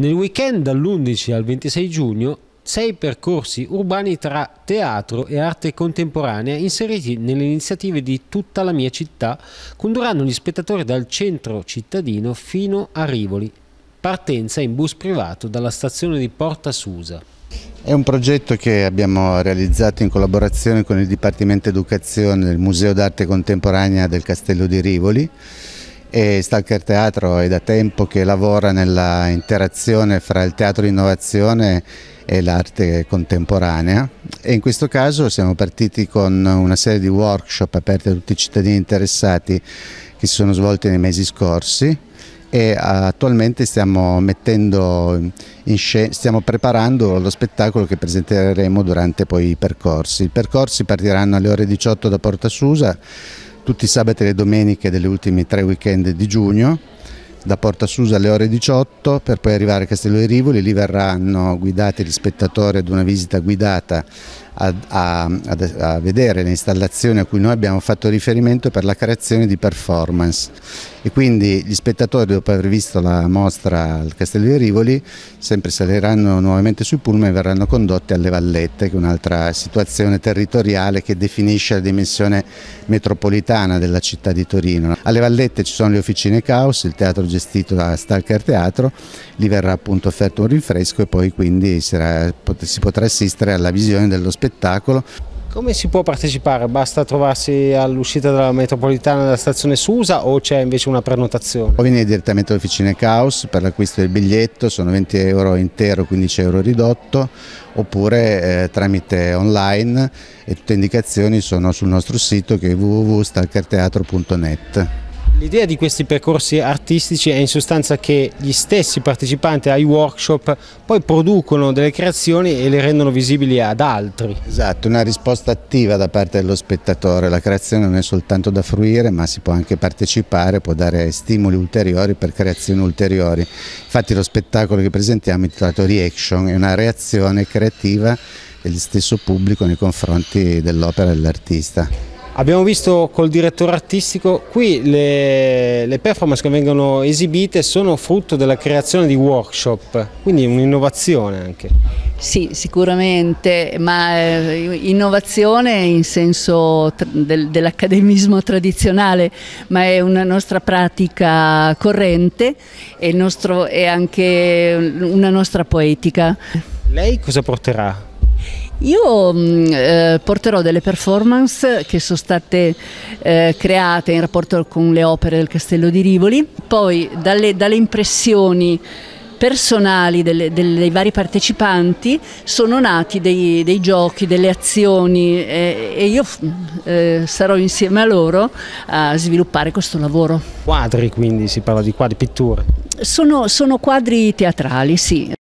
Nel weekend dall'11 al 26 giugno sei percorsi urbani tra teatro e arte contemporanea inseriti nelle iniziative di tutta la mia città condurranno gli spettatori dal centro cittadino fino a Rivoli, partenza in bus privato dalla stazione di Porta Susa. È un progetto che abbiamo realizzato in collaborazione con il Dipartimento Educazione del Museo d'Arte Contemporanea del Castello di Rivoli e Stalker Teatro è da tempo che lavora nella interazione fra il teatro di innovazione e l'arte contemporanea e in questo caso siamo partiti con una serie di workshop aperti a tutti i cittadini interessati che si sono svolti nei mesi scorsi e attualmente stiamo, stiamo preparando lo spettacolo che presenteremo durante poi i percorsi. I percorsi partiranno alle ore 18 da Porta Susa tutti i sabati e le domeniche delle ultimi tre weekend di giugno da Porta Susa alle ore 18 per poi arrivare a Castello dei Rivoli, lì verranno guidati gli spettatori ad una visita guidata a, a, a vedere le installazioni a cui noi abbiamo fatto riferimento per la creazione di performance e quindi gli spettatori dopo aver visto la mostra al Castello di Rivoli sempre saliranno nuovamente sui pullman e verranno condotti alle Vallette che è un'altra situazione territoriale che definisce la dimensione metropolitana della città di Torino. Alle Vallette ci sono le officine Caos, il teatro gestito da Stalker Teatro, lì verrà appunto offerto un rinfresco e poi quindi si potrà assistere alla visione dello spettacolo spettacolo. Come si può partecipare? Basta trovarsi all'uscita della metropolitana della stazione Susa o c'è invece una prenotazione? Può venire direttamente all'officina Caos per l'acquisto del biglietto, sono 20 euro intero, 15 euro ridotto, oppure eh, tramite online e tutte le indicazioni sono sul nostro sito che è www.stalkerteatro.net. L'idea di questi percorsi artistici è in sostanza che gli stessi partecipanti ai workshop poi producono delle creazioni e le rendono visibili ad altri. Esatto, una risposta attiva da parte dello spettatore, la creazione non è soltanto da fruire ma si può anche partecipare, può dare stimoli ulteriori per creazioni ulteriori. Infatti lo spettacolo che presentiamo è intitolato Reaction, è una reazione creativa dello stesso pubblico nei confronti dell'opera dell'artista. Abbiamo visto col direttore artistico, qui le, le performance che vengono esibite sono frutto della creazione di workshop, quindi un'innovazione anche. Sì, sicuramente, ma eh, innovazione in senso del, dell'accademismo tradizionale, ma è una nostra pratica corrente e nostro, è anche una nostra poetica. Lei cosa porterà io mm, eh, porterò delle performance che sono state eh, create in rapporto con le opere del Castello di Rivoli, poi dalle, dalle impressioni personali delle, delle, dei vari partecipanti sono nati dei, dei giochi, delle azioni e, e io eh, sarò insieme a loro a sviluppare questo lavoro. Quadri quindi, si parla di quadri, pitture? Sono, sono quadri teatrali, sì.